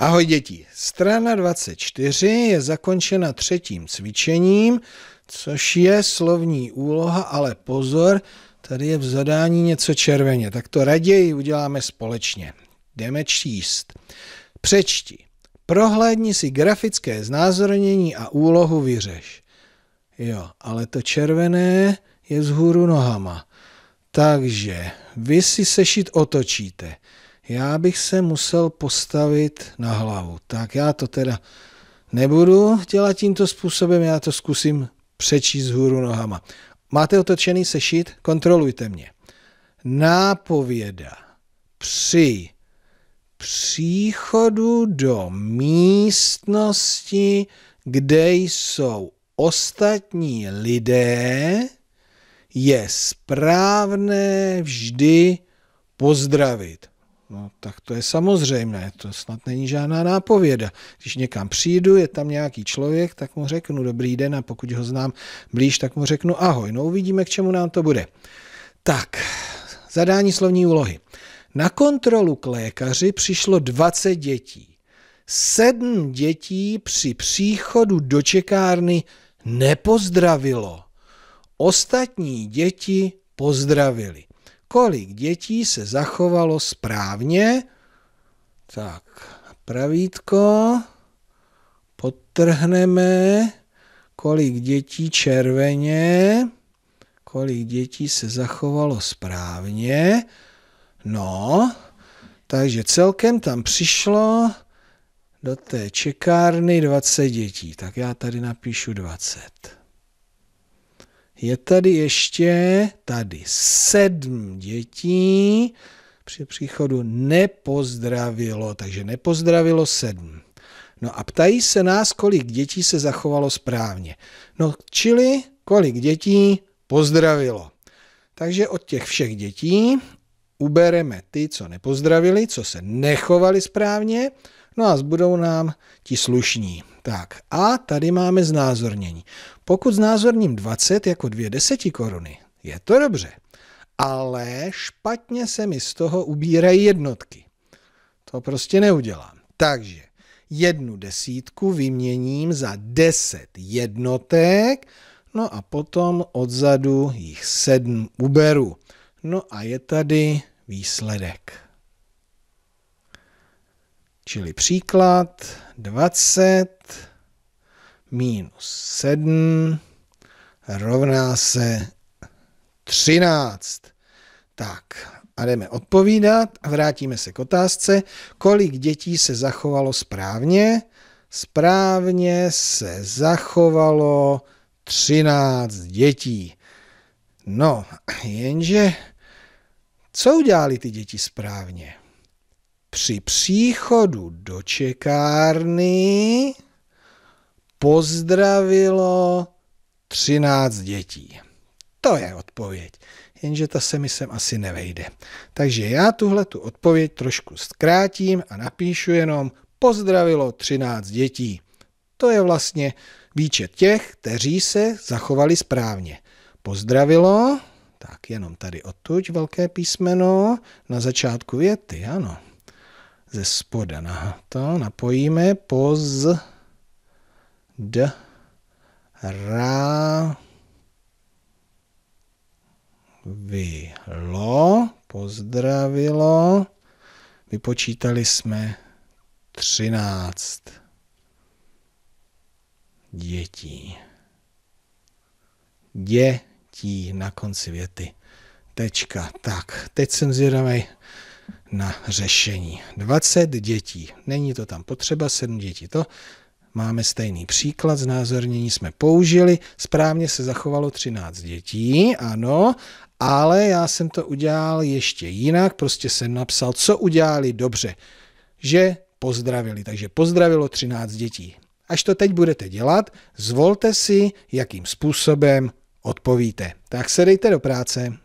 Ahoj děti, strana 24 je zakončena třetím cvičením, což je slovní úloha, ale pozor, tady je v zadání něco červeně, tak to raději uděláme společně. Jdeme číst. Přečti. Prohlédni si grafické znázornění a úlohu vyřeš. Jo, ale to červené je z hůru nohama. Takže vy si sešit otočíte já bych se musel postavit na hlavu. Tak já to teda nebudu dělat tímto způsobem, já to zkusím přečíst hůru nohama. Máte otočený sešit? Kontrolujte mě. Nápověda při příchodu do místnosti, kde jsou ostatní lidé, je správné vždy pozdravit. No tak to je samozřejmé, to snad není žádná nápověda. Když někam přijdu, je tam nějaký člověk, tak mu řeknu dobrý den a pokud ho znám blíž, tak mu řeknu ahoj. No uvidíme, k čemu nám to bude. Tak, zadání slovní úlohy. Na kontrolu k lékaři přišlo 20 dětí. Sedm dětí při příchodu do čekárny nepozdravilo. Ostatní děti pozdravili kolik dětí se zachovalo správně. Tak, pravítko, potrhneme, kolik dětí červeně, kolik dětí se zachovalo správně. No, takže celkem tam přišlo do té čekárny 20 dětí. Tak já tady napíšu 20. Je tady ještě tady sedm dětí při příchodu nepozdravilo, takže nepozdravilo sedm. No a ptají se nás, kolik dětí se zachovalo správně. No čili kolik dětí pozdravilo. Takže od těch všech dětí ubereme ty, co nepozdravili, co se nechovali správně, no a zbudou nám ti slušní. Tak a tady máme znázornění. Pokud znázorním 20 jako dvě deseti koruny, je to dobře, ale špatně se mi z toho ubírají jednotky. To prostě neudělám. Takže jednu desítku vyměním za 10 jednotek, no a potom odzadu jich 7 uberu. No a je tady výsledek. Čili příklad 20 minus 7 rovná se 13. Tak a jdeme odpovídat a vrátíme se k otázce, kolik dětí se zachovalo správně. Správně se zachovalo 13 dětí. No, jenže co udělali ty děti správně? Při příchodu do čekárny pozdravilo 13 dětí. To je odpověď, jenže ta se mi sem asi nevejde. Takže já tuhle tu odpověď trošku zkrátím a napíšu jenom pozdravilo 13 dětí. To je vlastně výčet těch, kteří se zachovali správně pozdravilo, tak jenom tady odtuď velké písmeno na začátku věty, ano. Ze spoda na to napojíme poz d ra vilo, pozdravilo. Vypočítali jsme 13 dětí dětí na konci věty. Tečka. Tak, teď jsem zvědavý na řešení. 20 dětí. Není to tam potřeba, 7 dětí to. Máme stejný příklad, znázornění jsme použili, správně se zachovalo 13 dětí, ano, ale já jsem to udělal ještě jinak, prostě jsem napsal, co udělali dobře, že pozdravili, takže pozdravilo 13 dětí. Až to teď budete dělat, zvolte si, jakým způsobem odpovíte. Tak se dejte do práce.